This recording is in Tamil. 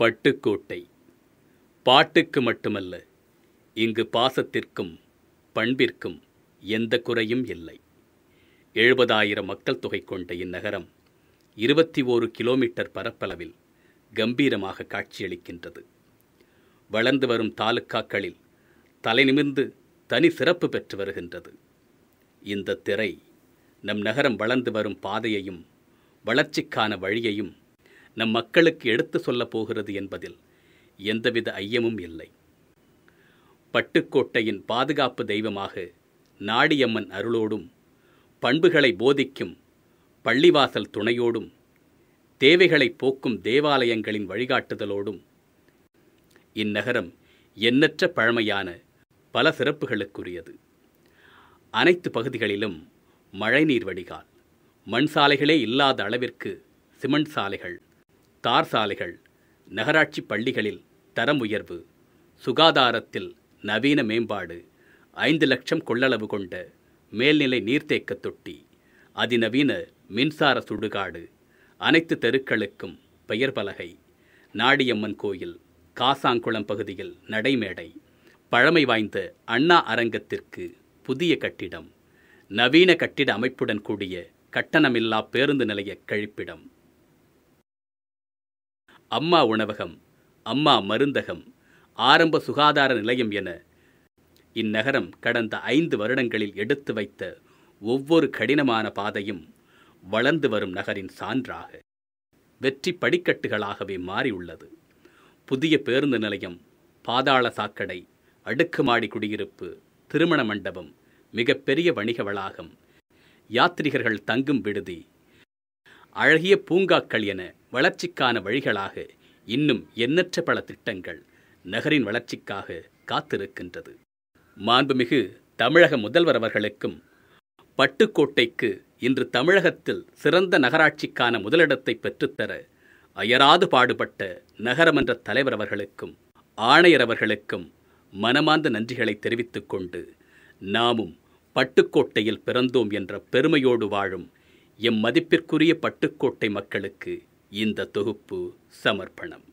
பட்டுக்கோட்டை பாட்டுக்கு மட்டுமல்ல இங்கு பாசத்திற்கும் பண்பிற்கும் எந்த குறையும் இல்லை எழுபதாயிரம் மக்கள் தொகை கொண்ட இந்நகரம் இருபத்தி ஓரு கிலோமீட்டர் பரப்பளவில் கம்பீரமாக காட்சியளிக்கின்றது வளர்ந்து வரும் தாலுக்காக்களில் தலைநிமிர்ந்து தனி சிறப்பு பெற்று வருகின்றது இந்த திரை நம் நகரம் வளர்ந்து வரும் பாதையையும் வளர்ச்சிக்கான வழியையும் நம் மக்களுக்கு எடுத்து சொல்லப் போகிறது என்பதில் எந்தவித ஐயமும் இல்லை பட்டுக்கோட்டையின் பாதுகாப்பு தெய்வமாக நாடியம்மன் அருளோடும் பண்புகளை போதிக்கும் பள்ளிவாசல் துணையோடும் தேவைகளை போக்கும் தேவாலயங்களின் வழிகாட்டுதலோடும் இந்நகரம் எண்ணற்ற பழமையான பல சிறப்புகளுக்குரியது அனைத்து பகுதிகளிலும் மழைநீர் வடிகால் மண் சாலைகளே இல்லாத அளவிற்கு சிமெண்ட் சாலைகள் தார் சாலைகள் நகராட்சி பள்ளிகளில் தரம் உயர்வு சுகாதாரத்தில் நவீன மேம்பாடு ஐந்து லட்சம் கொள்ளளவு கொண்ட மேல்நிலை நீர்த்தேக்க தொட்டி அதிநவீன மின்சார சுடுகாடு அனைத்து தெருக்களுக்கும் பெயர் பலகை நாடியம்மன் கோயில் காசாங்குளம் பகுதியில் நடைமேடை பழமை வாய்ந்த அண்ணா அரங்கத்திற்கு புதிய கட்டிடம் நவீன கட்டிட அமைப்புடன் கூடிய கட்டணமில்லா பேருந்து நிலைய கழிப்பிடம் அம்மா உணவகம் அம்மா மருந்தகம் ஆரம்ப சுகாதார நிலையம் என இந்நகரம் கடந்த ஐந்து வருடங்களில் எடுத்து வைத்த ஒவ்வொரு கடினமான பாதையும் வளர்ந்து வரும் நகரின் சான்றாக வெற்றி படிக்கட்டுகளாகவே மாறியுள்ளது புதிய பேருந்து நிலையம் பாதாள சாக்கடை அடுக்குமாடி குடியிருப்பு திருமண மண்டபம் மிகப்பெரிய வணிக வளாகம் யாத்ரிகர்கள் தங்கும் விடுதி அழகிய பூங்காக்கள் என வளர்ச்சிக்கான வழிகளாக இன்னும் எண்ணற்ற பல திட்டங்கள் நகரின் வளர்ச்சிக்காக காத்திருக்கின்றது மாண்புமிகு தமிழக முதல்வர் அவர்களுக்கும் பட்டுக்கோட்டைக்கு இன்று தமிழகத்தில் சிறந்த நகராட்சிக்கான முதலிடத்தை பெற்றுத்தர அயராது பாடுபட்ட நகரமன்ற தலைவர் அவர்களுக்கும் ஆணையர் அவர்களுக்கும் மனமார்ந்த நன்றிகளை தெரிவித்துக் கொண்டு நாமும் பட்டுக்கோட்டையில் பிறந்தோம் என்ற பெருமையோடு வாழும் எம் மதிப்பிற்குரிய பட்டுக்கோட்டை மக்களுக்கு இந்த தொகுப்பு சமர்ப்பணம்